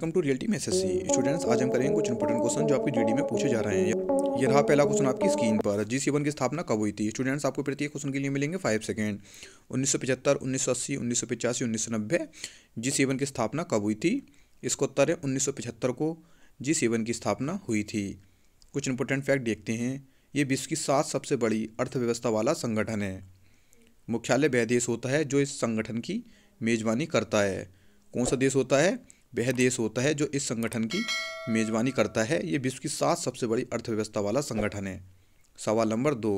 welcome to reality में एस students आज हम करेंगे कुछ इंपॉर्टेंट क्वेश्चन जो आपके जीडी में पूछे जा रहे हैं ये रहा पहला क्वेश्चन आपकी स्क्रीन पर जी सेवन की स्थापना कब हुई थी स्टूडेंट्स आपको प्रत्येक क्वेश्चन के लिए मिलेंगे फाइव सेकेंड उन्नीस सौ पचहत्तर उन्नीस सौ अस्सी उन्नीस सौ उन्नीस सौ नब्बे जी सेवन की स्थापना कब हुई थी इसको उत्तर है उन्नीस सौ पचहत्तर को जी सेवन की स्थापना हुई थी कुछ इंपॉर्टेंट फैक्ट देखते हैं ये विश्व की सात सबसे बड़ी अर्थव्यवस्था वाला संगठन है मुख्यालय वह देश होता है जो इस संगठन की मेजबानी करता है कौन सा देश होता है वह देश होता है जो इस संगठन की मेज़बानी करता है ये विश्व की सात सबसे बड़ी अर्थव्यवस्था वाला संगठन है सवाल नंबर दो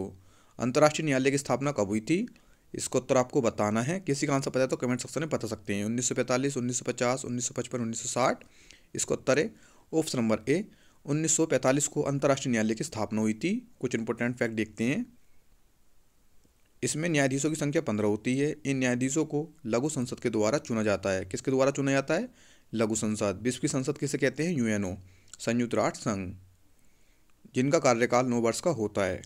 अंतर्राष्ट्रीय न्यायालय की स्थापना कब हुई थी इसको उत्तर आपको बताना है किसी का आंसर पता है तो कमेंट सेक्शन में बता सकते हैं 1945, 1950, 1955, 1960 इसको उत्तर है ऑप्शन नंबर ए 1945 को अंतर्राष्ट्रीय न्यायालय की स्थापना हुई थी कुछ इंपोर्टेंट फैक्ट देखते हैं इसमें न्यायाधीशों की संख्या पंद्रह होती है इन न्यायाधीशों को लघु संसद के द्वारा चुना जाता है किसके द्वारा चुना जाता है लघु संसद विश्व की संसद किसे कहते हैं यूएनओ संयुक्त राष्ट्र संघ जिनका कार्यकाल नौ वर्ष का होता है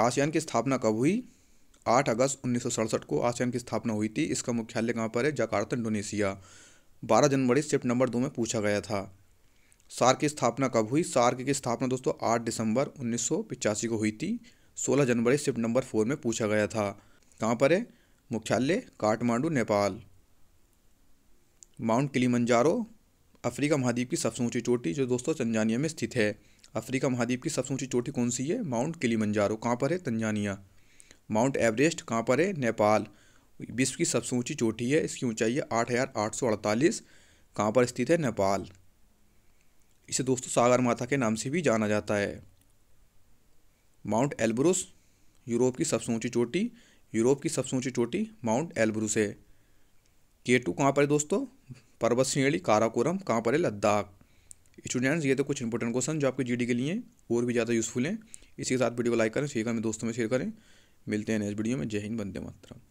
आसियान की स्थापना कब हुई आठ अगस्त उन्नीस को आसियान की स्थापना हुई थी इसका मुख्यालय कहाँ पर है जकार्ता इंडोनेशिया बारह जनवरी शिफ्ट नंबर दो में पूछा गया था सार्क की स्थापना कब हुई सार्क की स्थापना दोस्तों आठ दिसंबर उन्नीस को हुई थी सोलह जनवरी शिफ्ट नंबर फोर में पूछा गया था कहाँ पर है मुख्यालय Kathmandu Nepal Mount Kilimanjaro Africa महाद्वीप की सबसे ऊंची चोटी जो दोस्तों तंजानिया में स्थित है अफ्रीका महाद्वीप की सबसे ऊंची चोटी कौन सी है माउंट किलीमंजारो कहाँ पर है तंजानिया माउंट एवरेस्ट कहाँ पर है नेपाल विश्व की सबसे ऊंची चोटी है इसकी ऊंचाई है आठ हज़ार आठ सौ अड़तालीस कहाँ पर स्थित है नेपाल इसे दोस्तों सागर माता के नाम से भी जाना जाता है माउंट एल्ब्रुस यूरोप की सबसे ऊंची चोटी यूरोप की सबसे ऊंची चोटी माउंट एल्ब्रुस है के टू कहाँ पर है दोस्तों पर्वत श्रेणी काराकोरम कहाँ पर है लद्दाख स्टूडेंट्स ये तो कुछ इंपॉर्टेंट क्वेश्चन जो आपके जीडी के लिए और भी ज़्यादा यूजफुल हैं इसी के साथ वीडियो को लाइक करें शेयर करें दोस्तों में शेयर करें मिलते हैं नेक्स्ट वीडियो में जय हिंद बंदे मातरम